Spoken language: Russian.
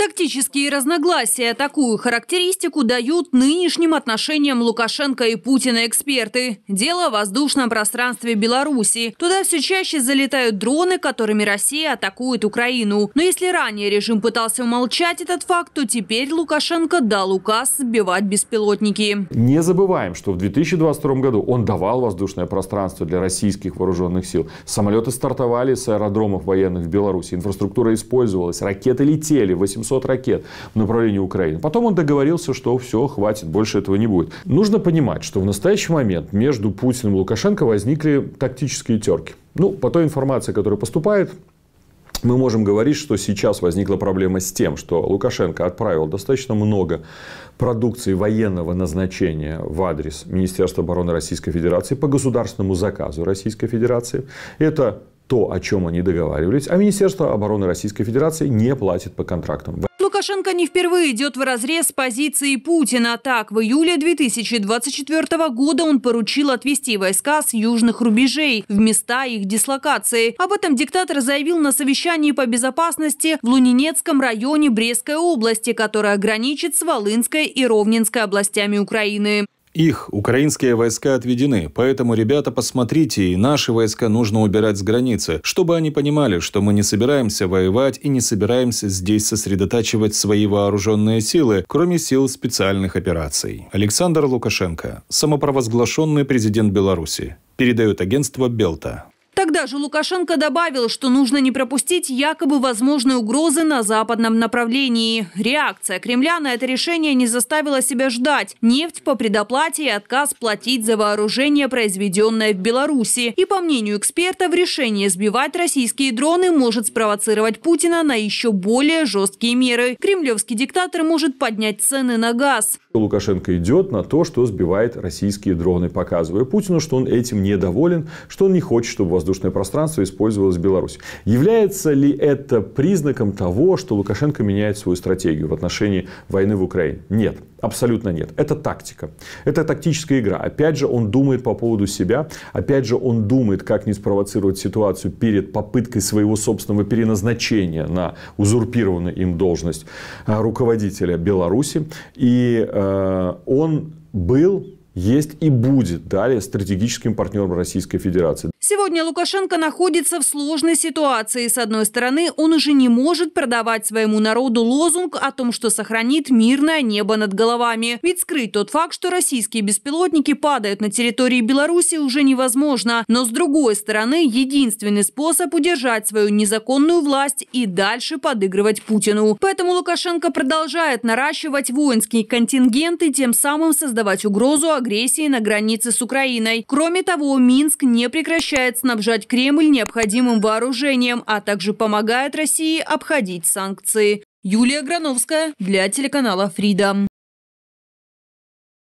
Тактические разногласия такую характеристику дают нынешним отношениям Лукашенко и Путина эксперты. Дело в воздушном пространстве Беларуси. Туда все чаще залетают дроны, которыми Россия атакует Украину. Но если ранее режим пытался умолчать этот факт, то теперь Лукашенко дал указ сбивать беспилотники. Не забываем, что в 2022 году он давал воздушное пространство для российских вооруженных сил. Самолеты стартовали с аэродромов военных в Беларуси, инфраструктура использовалась, ракеты летели, 800 700 ракет в направлении Украины. Потом он договорился, что все, хватит, больше этого не будет. Нужно понимать, что в настоящий момент между Путиным и Лукашенко возникли тактические терки. Ну, по той информации, которая поступает, мы можем говорить, что сейчас возникла проблема с тем, что Лукашенко отправил достаточно много продукции военного назначения в адрес Министерства обороны Российской Федерации по государственному заказу Российской Федерации. Это то, о чем они договаривались, а Министерство обороны Российской Федерации не платит по контрактам. Лукашенко не впервые идет в разрез с позицией Путина. Так, в июле 2024 года он поручил отвести войска с южных рубежей в места их дислокации. Об этом диктатор заявил на совещании по безопасности в Лунинецком районе Брестской области, которая граничит с Волынской и Ровненской областями Украины. Их украинские войска отведены, поэтому, ребята, посмотрите, и наши войска нужно убирать с границы, чтобы они понимали, что мы не собираемся воевать и не собираемся здесь сосредотачивать свои вооруженные силы, кроме сил специальных операций. Александр Лукашенко, самопровозглашенный президент Беларуси, передает агентство «Белта». Тогда же Лукашенко добавил, что нужно не пропустить якобы возможные угрозы на западном направлении. Реакция Кремля на это решение не заставила себя ждать. Нефть по предоплате и отказ платить за вооружение, произведенное в Беларуси. И по мнению экспертов, решение сбивать российские дроны может спровоцировать Путина на еще более жесткие меры. Кремлевский диктатор может поднять цены на газ. Лукашенко идет на то, что сбивает российские дроны, показывая Путину, что он этим недоволен, что он не хочет, чтобы воздушное пространство использовалось в Беларуси. Является ли это признаком того, что Лукашенко меняет свою стратегию в отношении войны в Украине? Нет. Абсолютно нет. Это тактика. Это тактическая игра. Опять же, он думает по поводу себя. Опять же, он думает, как не спровоцировать ситуацию перед попыткой своего собственного переназначения на узурпированную им должность а, руководителя Беларуси. И э, Э, он был, есть и будет далее стратегическим партнером Российской Федерации. Сегодня Лукашенко находится в сложной ситуации. С одной стороны, он уже не может продавать своему народу лозунг о том, что сохранит мирное небо над головами. Ведь скрыть тот факт, что российские беспилотники падают на территории Беларуси уже невозможно. Но с другой стороны, единственный способ удержать свою незаконную власть и дальше подыгрывать Путину. Поэтому Лукашенко продолжает наращивать воинские контингенты, тем самым создавать угрозу агрессии на границе с Украиной. Кроме того, Минск не прекращает позволяет снабжать Кремль необходимым вооружением, а также помогает России обходить санкции. Юлия Грановская для телеканала «Фридом».